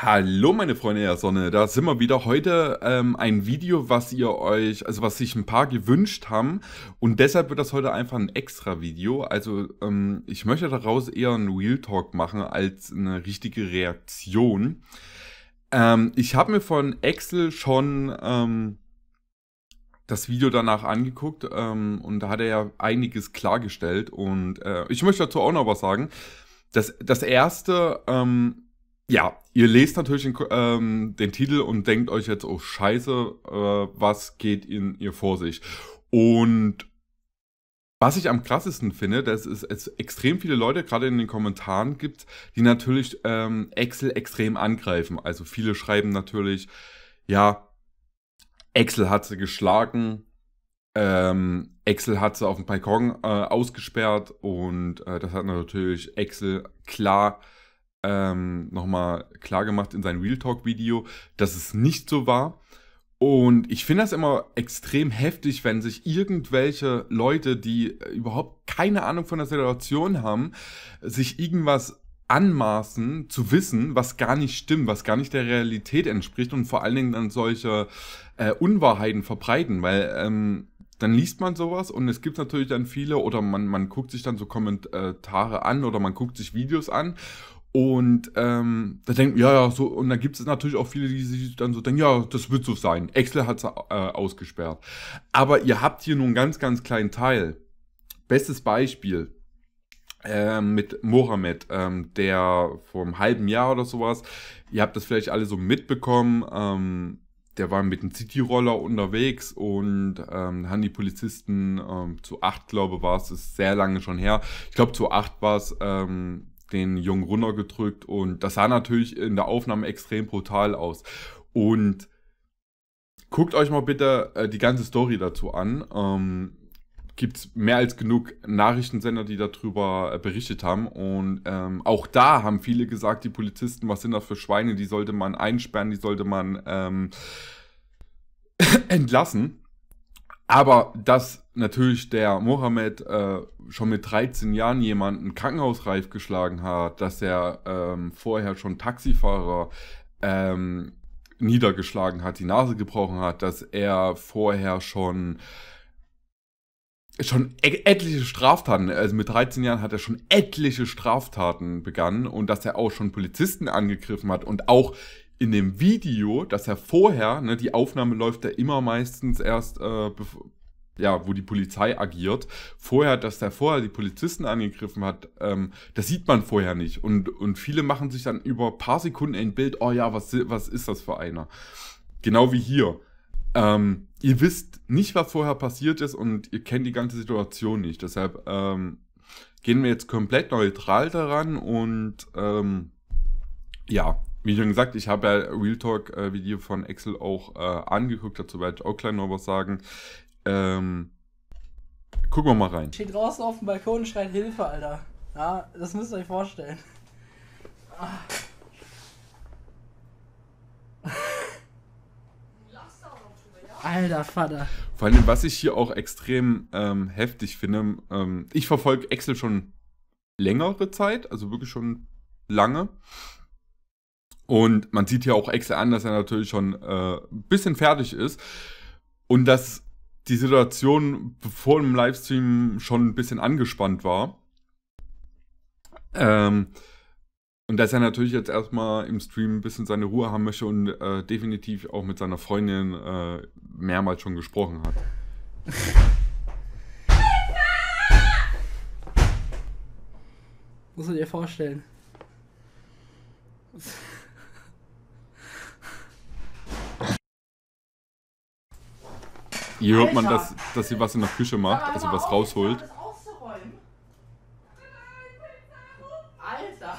Hallo meine Freunde der Sonne, da sind wir wieder heute ähm, ein Video, was ihr euch, also was sich ein paar gewünscht haben und deshalb wird das heute einfach ein extra Video. Also ähm, ich möchte daraus eher ein Real Talk machen als eine richtige Reaktion. Ähm, ich habe mir von Excel schon ähm, das Video danach angeguckt ähm, und da hat er ja einiges klargestellt und äh, ich möchte dazu auch noch was sagen. Das, das erste, ähm, ja, ihr lest natürlich den, ähm, den, Titel und denkt euch jetzt, oh Scheiße, äh, was geht in ihr vor sich? Und was ich am krassesten finde, dass es, es extrem viele Leute gerade in den Kommentaren gibt, die natürlich ähm, Excel extrem angreifen. Also viele schreiben natürlich, ja, Excel hat sie geschlagen, ähm, Excel hat sie auf dem Balkon äh, ausgesperrt und äh, das hat natürlich Excel klar äh, ähm, nochmal klargemacht in seinem Real Talk-Video, dass es nicht so war. Und ich finde das immer extrem heftig, wenn sich irgendwelche Leute, die überhaupt keine Ahnung von der Situation haben, sich irgendwas anmaßen zu wissen, was gar nicht stimmt, was gar nicht der Realität entspricht und vor allen Dingen dann solche äh, Unwahrheiten verbreiten, weil ähm, dann liest man sowas und es gibt natürlich dann viele oder man, man guckt sich dann so Kommentare an oder man guckt sich Videos an und ähm, da denken, ja, ja, so, und dann gibt es natürlich auch viele, die sich dann so denken, ja, das wird so sein. Excel hat es äh, ausgesperrt. Aber ihr habt hier nur einen ganz, ganz kleinen Teil. Bestes Beispiel äh, mit Mohamed, ähm, der vor einem halben Jahr oder sowas, ihr habt das vielleicht alle so mitbekommen, ähm, der war mit einem City-Roller unterwegs und ähm, haben die Polizisten ähm, zu acht, glaube ich, war es, ist sehr lange schon her. Ich glaube, zu acht war es, ähm, den Jungen runtergedrückt und das sah natürlich in der Aufnahme extrem brutal aus. Und guckt euch mal bitte äh, die ganze Story dazu an. Ähm, Gibt es mehr als genug Nachrichtensender, die darüber äh, berichtet haben. Und ähm, auch da haben viele gesagt, die Polizisten, was sind das für Schweine, die sollte man einsperren, die sollte man ähm, entlassen. Aber dass natürlich der Mohammed äh, schon mit 13 Jahren jemanden krankenhausreif geschlagen hat, dass er ähm, vorher schon Taxifahrer ähm, niedergeschlagen hat, die Nase gebrochen hat, dass er vorher schon schon e-, etliche Straftaten, also mit 13 Jahren hat er schon etliche Straftaten begangen und dass er auch schon Polizisten angegriffen hat und auch in dem Video, dass er vorher, ne, die Aufnahme läuft ja immer meistens erst, äh, ja, wo die Polizei agiert, vorher, dass er vorher die Polizisten angegriffen hat, ähm, das sieht man vorher nicht. Und, und viele machen sich dann über paar Sekunden ein Bild, oh ja, was, was ist das für einer? Genau wie hier. Ähm, ihr wisst nicht, was vorher passiert ist und ihr kennt die ganze Situation nicht. Deshalb ähm, gehen wir jetzt komplett neutral daran und ähm, ja, wie schon gesagt, ich habe ja Real Talk-Video äh, von Excel auch äh, angeguckt, dazu werde ich auch gleich noch was sagen. Ähm, gucken wir mal rein. Steht draußen auf dem Balkon und schreit Hilfe, Alter. Ja, das müsst ihr euch vorstellen. Ah. Alter Vater. Vor allem, was ich hier auch extrem ähm, heftig finde, ähm, ich verfolge Excel schon längere Zeit, also wirklich schon lange. Und man sieht ja auch Excel an, dass er natürlich schon äh, ein bisschen fertig ist. Und dass die Situation vor dem Livestream schon ein bisschen angespannt war. Ähm, und dass er natürlich jetzt erstmal im Stream ein bisschen seine Ruhe haben möchte und äh, definitiv auch mit seiner Freundin äh, mehrmals schon gesprochen hat. Muss du dir vorstellen. Hier hört man, dass, dass sie was in der Küche macht, also was rausholt. Alter,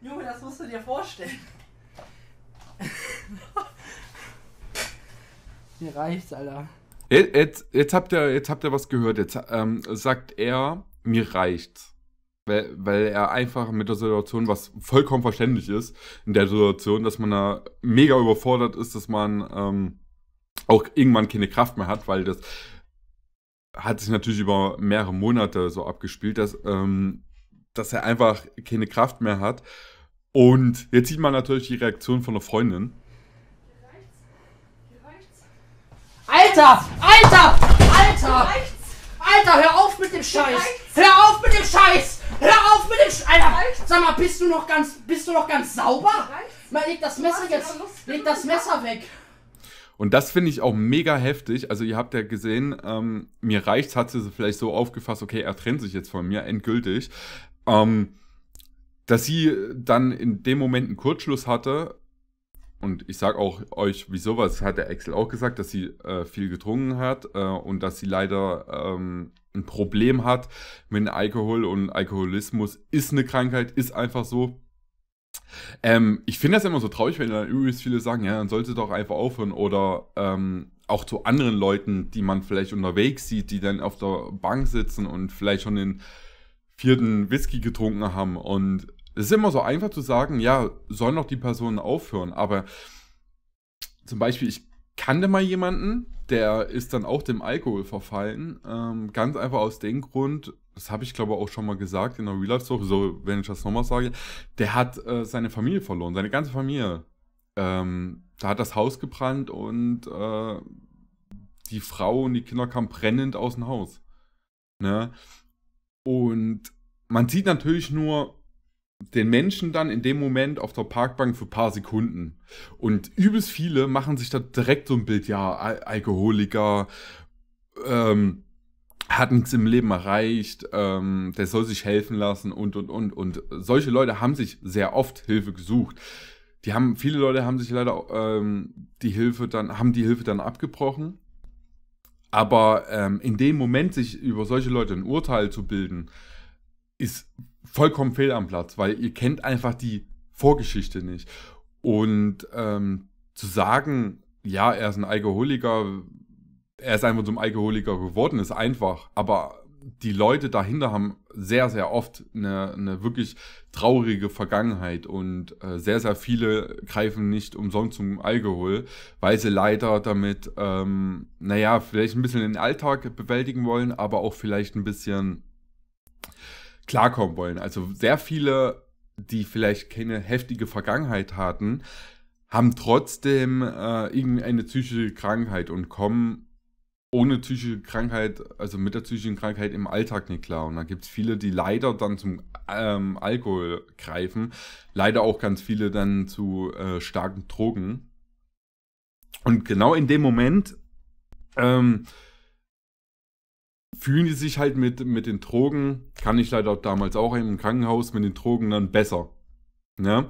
Junge, das musst du dir vorstellen. Mir reicht's, Alter. Jetzt, jetzt, habt ihr, jetzt habt ihr was gehört. Jetzt ähm, sagt er, mir reicht's. Weil, weil er einfach mit der Situation, was vollkommen verständlich ist, in der Situation, dass man da mega überfordert ist, dass man ähm, auch irgendwann keine Kraft mehr hat, weil das hat sich natürlich über mehrere Monate so abgespielt, dass, ähm, dass er einfach keine Kraft mehr hat. Und jetzt sieht man natürlich die Reaktion von der Freundin. Alter! Alter! Alter! Alter, hör auf mit dem Scheiß! Hör auf mit dem Scheiß! Hör auf mit dem Scheiß! Alter, sag mal, bist du noch ganz, bist du noch ganz sauber? Mal leg das Messer jetzt, leg das Messer weg! Und das finde ich auch mega heftig. Also ihr habt ja gesehen, ähm, mir reicht's, hat sie vielleicht so aufgefasst, okay, er trennt sich jetzt von mir, endgültig. Ähm, dass sie dann in dem Moment einen Kurzschluss hatte, und ich sage auch euch, wieso, was hat der Axel auch gesagt, dass sie äh, viel getrunken hat äh, und dass sie leider ähm, ein Problem hat mit Alkohol und Alkoholismus ist eine Krankheit, ist einfach so. Ähm, ich finde das immer so traurig, wenn dann übrigens viele sagen, ja, dann sollte doch einfach aufhören oder ähm, auch zu anderen Leuten, die man vielleicht unterwegs sieht, die dann auf der Bank sitzen und vielleicht schon den vierten Whisky getrunken haben. Und es ist immer so einfach zu sagen, ja, sollen doch die Personen aufhören. Aber zum Beispiel, ich kannte mal jemanden, der ist dann auch dem Alkohol verfallen. Ähm, ganz einfach aus dem Grund, das habe ich glaube auch schon mal gesagt in der Real Life Story, so wenn ich das nochmal sage, der hat äh, seine Familie verloren, seine ganze Familie. Ähm, da hat das Haus gebrannt und äh, die Frau und die Kinder kamen brennend aus dem Haus. Ne? Und man sieht natürlich nur den Menschen dann in dem Moment auf der Parkbank für ein paar Sekunden. Und übelst viele machen sich da direkt so ein Bild, ja, Al Alkoholiker, ähm, hat nichts im Leben erreicht, ähm, der soll sich helfen lassen und, und, und. Und solche Leute haben sich sehr oft Hilfe gesucht. Die haben, viele Leute haben sich leider ähm, die Hilfe dann, haben die Hilfe dann abgebrochen. Aber ähm, in dem Moment, sich über solche Leute ein Urteil zu bilden, ist vollkommen fehl am Platz, weil ihr kennt einfach die Vorgeschichte nicht. Und ähm, zu sagen, ja, er ist ein Alkoholiker, er ist einfach zum Alkoholiker geworden, ist einfach. Aber die Leute dahinter haben sehr, sehr oft eine, eine wirklich traurige Vergangenheit und äh, sehr, sehr viele greifen nicht umsonst zum Alkohol, weil sie leider damit, ähm, naja, vielleicht ein bisschen den Alltag bewältigen wollen, aber auch vielleicht ein bisschen klarkommen wollen. Also sehr viele, die vielleicht keine heftige Vergangenheit hatten, haben trotzdem äh, irgendeine psychische Krankheit und kommen ohne psychische Krankheit, also mit der psychischen Krankheit im Alltag nicht klar. Und da gibt es viele, die leider dann zum ähm, Alkohol greifen, leider auch ganz viele dann zu äh, starken Drogen. Und genau in dem Moment ähm, fühlen die sich halt mit, mit den Drogen, kann ich leider damals auch im Krankenhaus, mit den Drogen dann besser. Ne?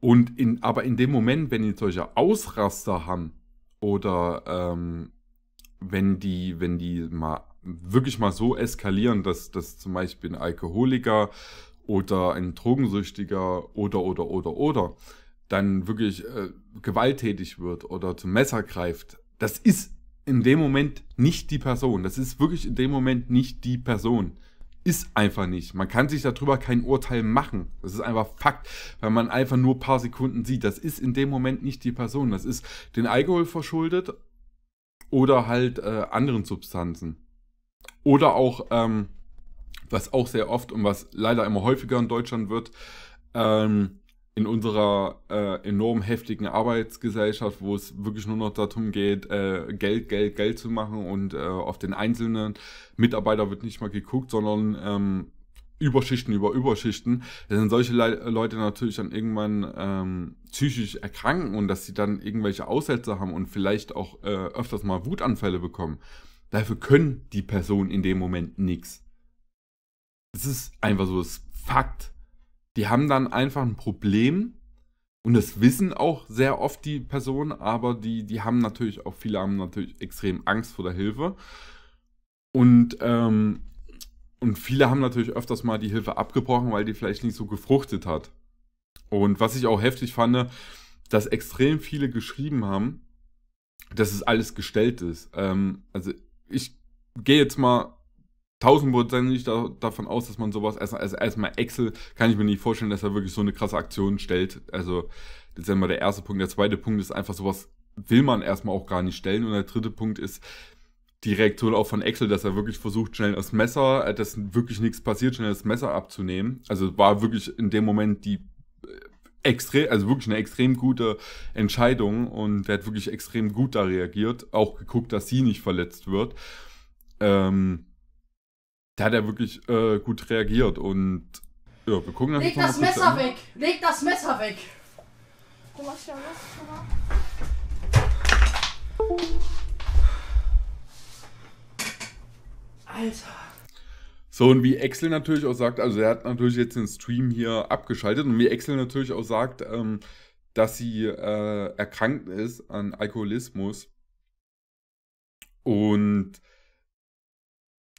Und in, aber in dem Moment, wenn die solche Ausraster haben oder ähm, wenn die, wenn die mal wirklich mal so eskalieren, dass, dass zum Beispiel ein Alkoholiker oder ein Drogensüchtiger oder, oder, oder, oder dann wirklich äh, gewalttätig wird oder zum Messer greift, das ist in dem Moment nicht die Person. Das ist wirklich in dem Moment nicht die Person. Ist einfach nicht. Man kann sich darüber kein Urteil machen. Das ist einfach Fakt, weil man einfach nur ein paar Sekunden sieht. Das ist in dem Moment nicht die Person. Das ist den Alkohol verschuldet oder halt äh, anderen Substanzen. Oder auch, ähm, was auch sehr oft und was leider immer häufiger in Deutschland wird, ähm, in unserer äh, enorm heftigen Arbeitsgesellschaft, wo es wirklich nur noch darum geht, äh, Geld, Geld, Geld zu machen und äh, auf den einzelnen Mitarbeiter wird nicht mal geguckt, sondern ähm, Überschichten über Überschichten, dann sind solche Le Leute natürlich dann irgendwann ähm, psychisch erkranken und dass sie dann irgendwelche Aussätze haben und vielleicht auch äh, öfters mal Wutanfälle bekommen. Dafür können die Personen in dem Moment nichts. Es ist einfach so, es ist Fakt. Die haben dann einfach ein Problem und das wissen auch sehr oft die Personen, aber die, die haben natürlich auch, viele haben natürlich extrem Angst vor der Hilfe. Und ähm, und viele haben natürlich öfters mal die Hilfe abgebrochen, weil die vielleicht nicht so gefruchtet hat. Und was ich auch heftig fand, dass extrem viele geschrieben haben, dass es alles gestellt ist. Ähm, also ich gehe jetzt mal tausendprozentig da, davon aus, dass man sowas, also, also erstmal Excel, kann ich mir nicht vorstellen, dass er wirklich so eine krasse Aktion stellt. Also das ist einmal der erste Punkt. Der zweite Punkt ist einfach sowas will man erstmal auch gar nicht stellen. Und der dritte Punkt ist, die Reaktion auch von Axel, dass er wirklich versucht, schnell das Messer, äh, dass wirklich nichts passiert, schnell das Messer abzunehmen. Also war wirklich in dem Moment die äh, extrem, also wirklich eine extrem gute Entscheidung und er hat wirklich extrem gut da reagiert, auch geguckt, dass sie nicht verletzt wird. Ähm, da hat er wirklich äh, gut reagiert und ja, wir gucken Leg das Messer an. weg! Leg das Messer weg! Du machst ja was, Alter. So, und wie Excel natürlich auch sagt, also er hat natürlich jetzt den Stream hier abgeschaltet und wie Excel natürlich auch sagt, ähm, dass sie äh, erkrankt ist an Alkoholismus. Und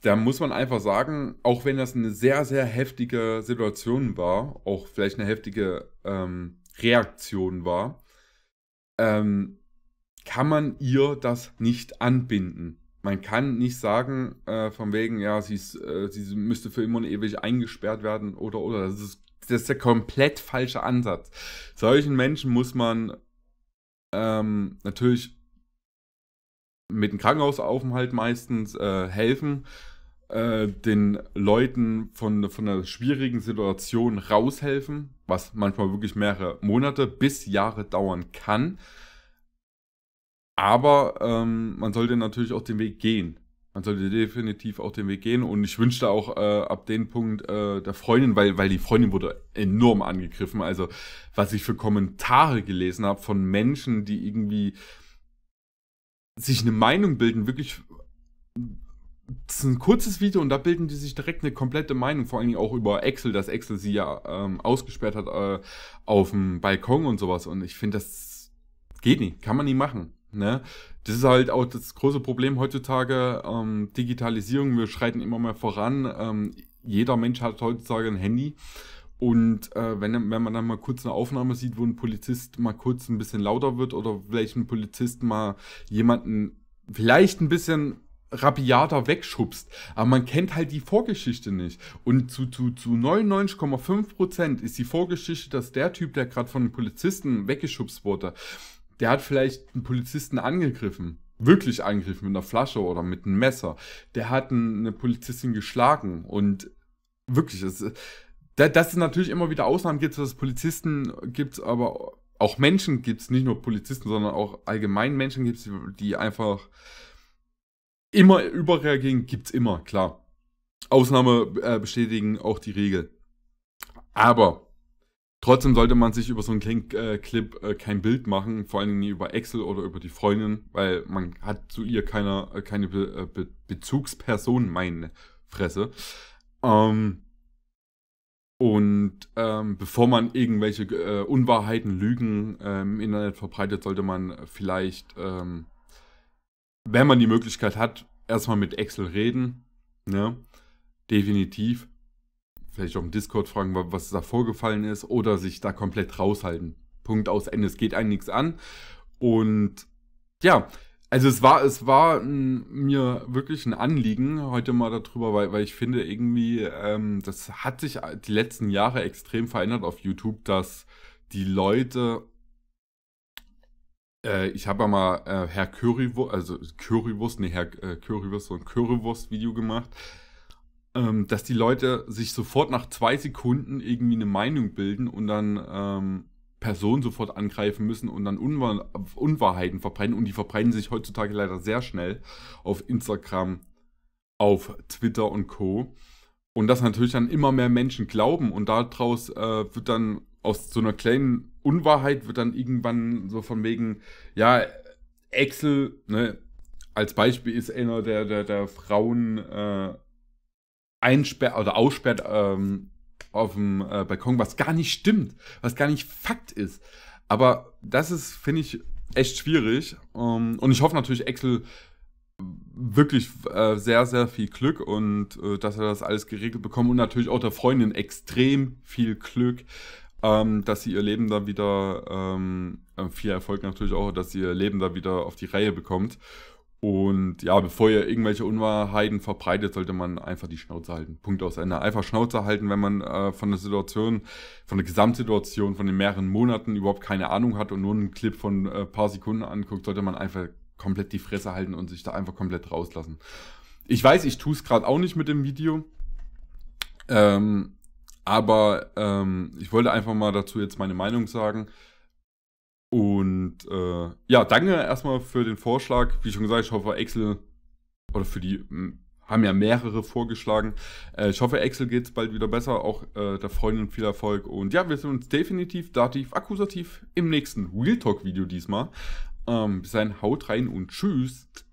da muss man einfach sagen, auch wenn das eine sehr, sehr heftige Situation war, auch vielleicht eine heftige ähm, Reaktion war, ähm, kann man ihr das nicht anbinden man kann nicht sagen, äh, von wegen, ja, sie, ist, äh, sie müsste für immer und ewig eingesperrt werden oder, oder. Das ist, das ist der komplett falsche Ansatz. Solchen Menschen muss man ähm, natürlich mit einem Krankenhausaufenthalt meistens äh, helfen, äh, den Leuten von, von einer schwierigen Situation raushelfen, was manchmal wirklich mehrere Monate bis Jahre dauern kann. Aber ähm, man sollte natürlich auch den Weg gehen. Man sollte definitiv auch den Weg gehen. Und ich wünschte auch äh, ab dem Punkt äh, der Freundin, weil, weil die Freundin wurde enorm angegriffen. Also was ich für Kommentare gelesen habe von Menschen, die irgendwie sich eine Meinung bilden, wirklich das ist ein kurzes Video und da bilden die sich direkt eine komplette Meinung, vor allem auch über Excel, dass Excel sie ja ähm, ausgesperrt hat äh, auf dem Balkon und sowas. Und ich finde, das geht nicht, kann man nicht machen. Ne? Das ist halt auch das große Problem heutzutage. Ähm, Digitalisierung, wir schreiten immer mehr voran. Ähm, jeder Mensch hat heutzutage ein Handy. Und äh, wenn, wenn man dann mal kurz eine Aufnahme sieht, wo ein Polizist mal kurz ein bisschen lauter wird oder vielleicht Polizist mal jemanden vielleicht ein bisschen rabiater wegschubst. Aber man kennt halt die Vorgeschichte nicht. Und zu, zu, zu 99,5% ist die Vorgeschichte, dass der Typ, der gerade von einem Polizisten weggeschubst wurde, der hat vielleicht einen Polizisten angegriffen. Wirklich angegriffen mit einer Flasche oder mit einem Messer. Der hat eine Polizistin geschlagen und wirklich, das, dass es natürlich immer wieder Ausnahmen gibt, dass es Polizisten gibt, aber auch Menschen gibt es, nicht nur Polizisten, sondern auch allgemein Menschen gibt es, die einfach immer überreagieren, gibt es immer, klar. Ausnahme äh, bestätigen auch die Regel. Aber Trotzdem sollte man sich über so einen Klink, äh, Clip äh, kein Bild machen, vor allen Dingen über Excel oder über die Freundin, weil man hat zu ihr keine, äh, keine Be Be Bezugsperson, meine Fresse. Ähm, und ähm, bevor man irgendwelche äh, Unwahrheiten, Lügen äh, im Internet verbreitet, sollte man vielleicht, ähm, wenn man die Möglichkeit hat, erstmal mit Excel reden. Ne? Definitiv vielleicht auch im Discord fragen, was da vorgefallen ist, oder sich da komplett raushalten. Punkt aus Ende. Es geht einem nichts an. Und ja, also es war, es war mir wirklich ein Anliegen heute mal darüber, weil, weil ich finde irgendwie, ähm, das hat sich die letzten Jahre extrem verändert auf YouTube, dass die Leute äh, ich habe ja mal äh, Herr Currywurst, also Currywurst, nee, Herr äh, Currywurst, so ein Currywurst-Video gemacht, ähm, dass die Leute sich sofort nach zwei Sekunden irgendwie eine Meinung bilden und dann ähm, Personen sofort angreifen müssen und dann Unwahr Unwahrheiten verbreiten. Und die verbreiten sich heutzutage leider sehr schnell auf Instagram, auf Twitter und Co. Und dass natürlich dann immer mehr Menschen glauben und daraus äh, wird dann aus so einer kleinen Unwahrheit wird dann irgendwann so von wegen, ja, Excel, ne, als Beispiel ist einer der, der, der Frauen, äh, einsperrt oder aussperrt ähm, auf dem äh, Balkon, was gar nicht stimmt, was gar nicht Fakt ist. Aber das ist, finde ich, echt schwierig. Ähm, und ich hoffe natürlich, Axel wirklich äh, sehr, sehr viel Glück und äh, dass er das alles geregelt bekommt und natürlich auch der Freundin extrem viel Glück, ähm, dass sie ihr Leben da wieder, ähm, äh, viel Erfolg natürlich auch, dass sie ihr Leben da wieder auf die Reihe bekommt. Und ja, bevor ihr irgendwelche Unwahrheiten verbreitet, sollte man einfach die Schnauze halten. Punkt aus Ende. Einfach Schnauze halten, wenn man äh, von der Situation, von der Gesamtsituation, von den mehreren Monaten überhaupt keine Ahnung hat und nur einen Clip von äh, paar Sekunden anguckt, sollte man einfach komplett die Fresse halten und sich da einfach komplett rauslassen. Ich weiß, ich tue es gerade auch nicht mit dem Video. Ähm, aber ähm, ich wollte einfach mal dazu jetzt meine Meinung sagen. Und äh, ja, danke erstmal für den Vorschlag. Wie schon gesagt, ich hoffe, Excel oder für die hm, haben ja mehrere vorgeschlagen. Äh, ich hoffe, Excel geht es bald wieder besser. Auch äh, der Freundin viel Erfolg. Und ja, wir sehen uns definitiv Dativ, Akkusativ im nächsten Real Talk Video diesmal. Ähm, bis dahin, haut rein und tschüss.